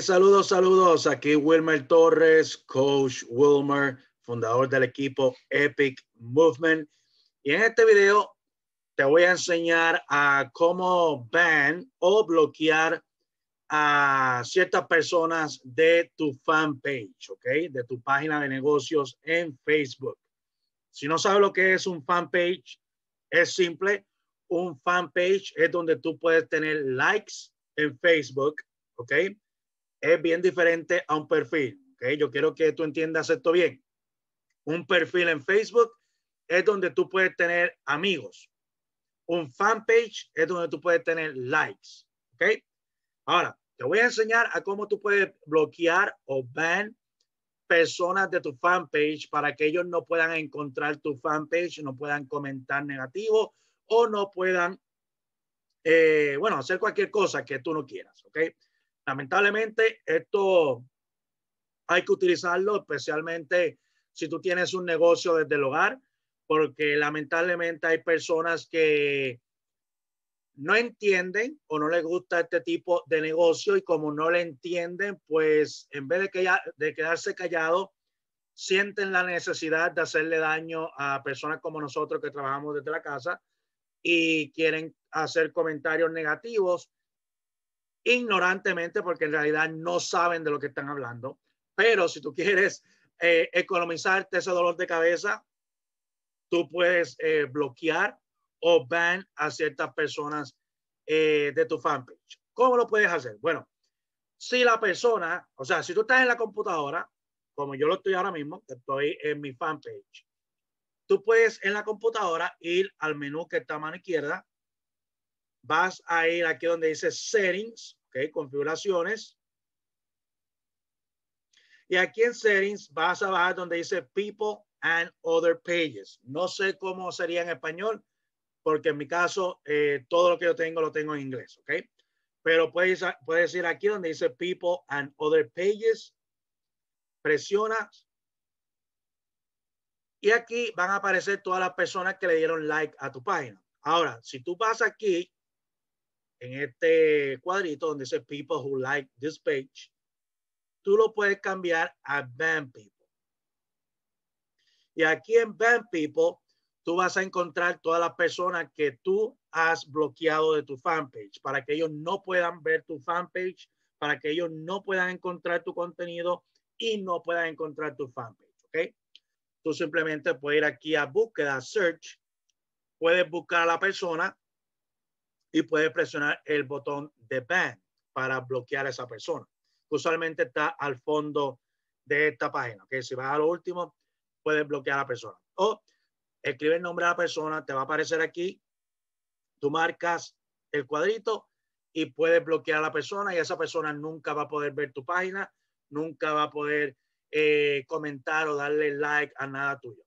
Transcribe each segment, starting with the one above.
saludos, saludos. Aquí Wilmer Torres, coach Wilmer, fundador del equipo Epic Movement. Y en este video te voy a enseñar a cómo ban o bloquear a ciertas personas de tu fanpage, ¿ok? De tu página de negocios en Facebook. Si no sabes lo que es un fanpage, es simple. Un fanpage es donde tú puedes tener likes en Facebook, ¿ok? es bien diferente a un perfil. ¿okay? Yo quiero que tú entiendas esto bien. Un perfil en Facebook es donde tú puedes tener amigos. Un fanpage es donde tú puedes tener likes. ¿okay? Ahora, te voy a enseñar a cómo tú puedes bloquear o ban personas de tu fanpage para que ellos no puedan encontrar tu fanpage, no puedan comentar negativo o no puedan, eh, bueno, hacer cualquier cosa que tú no quieras, Lamentablemente, esto hay que utilizarlo especialmente si tú tienes un negocio desde el hogar, porque lamentablemente hay personas que no entienden o no les gusta este tipo de negocio y como no le entienden, pues en vez de, que de quedarse callado, sienten la necesidad de hacerle daño a personas como nosotros que trabajamos desde la casa y quieren hacer comentarios negativos ignorantemente porque en realidad no saben de lo que están hablando. Pero si tú quieres eh, economizarte ese dolor de cabeza, tú puedes eh, bloquear o ban a ciertas personas eh, de tu fanpage. ¿Cómo lo puedes hacer? Bueno, si la persona, o sea, si tú estás en la computadora, como yo lo estoy ahora mismo, estoy en mi fanpage, tú puedes en la computadora ir al menú que está a mano izquierda vas a ir aquí donde dice settings, ok, configuraciones. Y aquí en settings vas a bajar donde dice people and other pages. No sé cómo sería en español, porque en mi caso eh, todo lo que yo tengo lo tengo en inglés, ¿ok? Pero puedes, puedes ir aquí donde dice people and other pages, presionas y aquí van a aparecer todas las personas que le dieron like a tu página. Ahora, si tú vas aquí en este cuadrito donde dice people who like this page, tú lo puedes cambiar a band people. Y aquí en band people, tú vas a encontrar todas las personas que tú has bloqueado de tu fanpage para que ellos no puedan ver tu fanpage, para que ellos no puedan encontrar tu contenido y no puedan encontrar tu fanpage, ¿ok? Tú simplemente puedes ir aquí a búsqueda, search, puedes buscar a la persona y puedes presionar el botón de ban para bloquear a esa persona. Usualmente está al fondo de esta página, que si vas a lo último, puedes bloquear a la persona. O escribe el nombre de la persona, te va a aparecer aquí, tú marcas el cuadrito y puedes bloquear a la persona y esa persona nunca va a poder ver tu página, nunca va a poder eh, comentar o darle like a nada tuyo,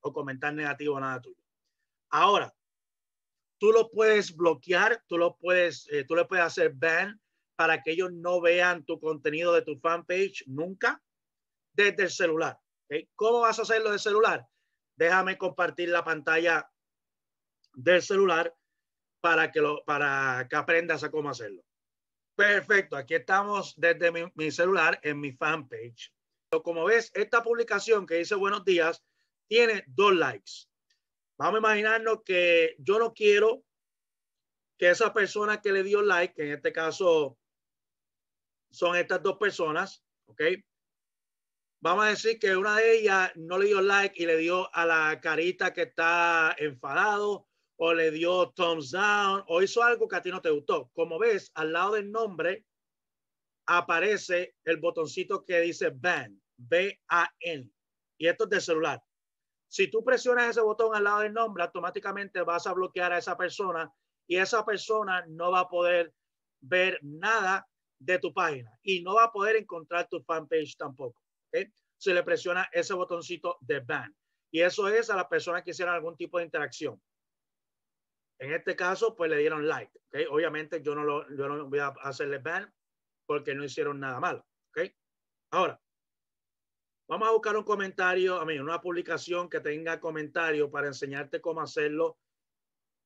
O comentar negativo a nada tuyo. Ahora, tú lo puedes bloquear, tú lo puedes, eh, tú le puedes hacer ban para que ellos no vean tu contenido de tu fanpage nunca desde el celular. ¿Cómo vas a hacerlo de celular? Déjame compartir la pantalla del celular para que lo, para que aprendas a cómo hacerlo. Perfecto, aquí estamos desde mi, mi celular en mi fanpage. Como ves, esta publicación que dice buenos días tiene dos likes. Vamos a imaginarnos que yo no quiero que esa persona que le dio like, que en este caso son estas dos personas, ¿ok? Vamos a decir que una de ellas no le dio like y le dio a la carita que está enfadado o le dio thumbs down o hizo algo que a ti no te gustó. Como ves, al lado del nombre aparece el botoncito que dice ban, B-A-N. Y esto es de celular. Si tú presionas ese botón al lado del nombre, automáticamente vas a bloquear a esa persona y esa persona no va a poder ver nada de tu página y no va a poder encontrar tu fanpage tampoco. ¿okay? Se le presiona ese botoncito de ban. Y eso es a la persona que hicieron algún tipo de interacción. En este caso, pues le dieron like. ¿okay? Obviamente yo no, lo, voy a hacerle ban porque no hicieron nada malo. ¿okay? Ahora, Vamos a buscar un comentario, a mí, una publicación que tenga comentario para enseñarte cómo hacerlo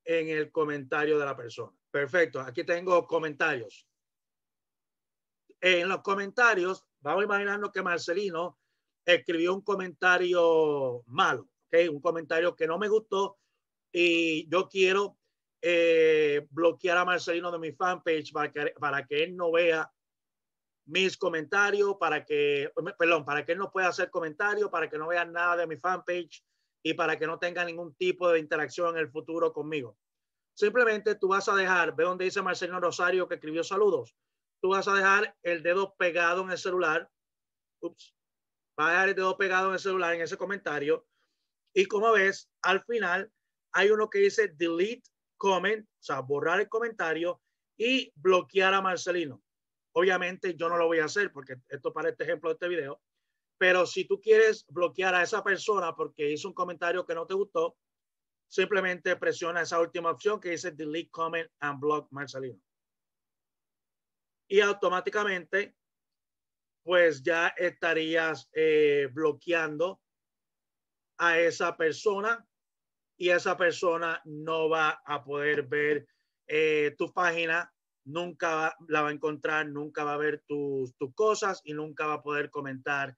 en el comentario de la persona. Perfecto, aquí tengo comentarios. En los comentarios, vamos a imaginarnos que Marcelino escribió un comentario malo, ¿okay? un comentario que no me gustó y yo quiero eh, bloquear a Marcelino de mi fanpage para que, para que él no vea mis comentarios para que, perdón, para que él no pueda hacer comentarios, para que no vean nada de mi fanpage y para que no tenga ningún tipo de interacción en el futuro conmigo. Simplemente tú vas a dejar, ve donde dice Marcelino Rosario que escribió saludos. Tú vas a dejar el dedo pegado en el celular. Ups. Vas a dejar el dedo pegado en el celular en ese comentario. Y como ves, al final hay uno que dice delete comment, o sea, borrar el comentario y bloquear a Marcelino. Obviamente yo no lo voy a hacer porque esto para este ejemplo de este video, pero si tú quieres bloquear a esa persona porque hizo un comentario que no te gustó, simplemente presiona esa última opción que dice delete comment and block Marcelino. Y automáticamente, pues ya estarías eh, bloqueando a esa persona y esa persona no va a poder ver eh, tu página nunca la va a encontrar, nunca va a ver tus, cosas y nunca va a poder comentar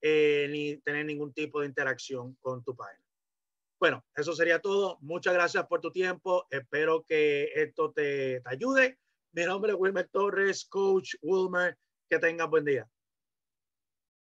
eh, ni tener ningún tipo de interacción con tu página. Bueno, eso sería todo. Muchas gracias por tu tiempo. Espero que esto te, te ayude. Mi nombre es Wilmer Torres, coach Wilmer. Que tengas buen día.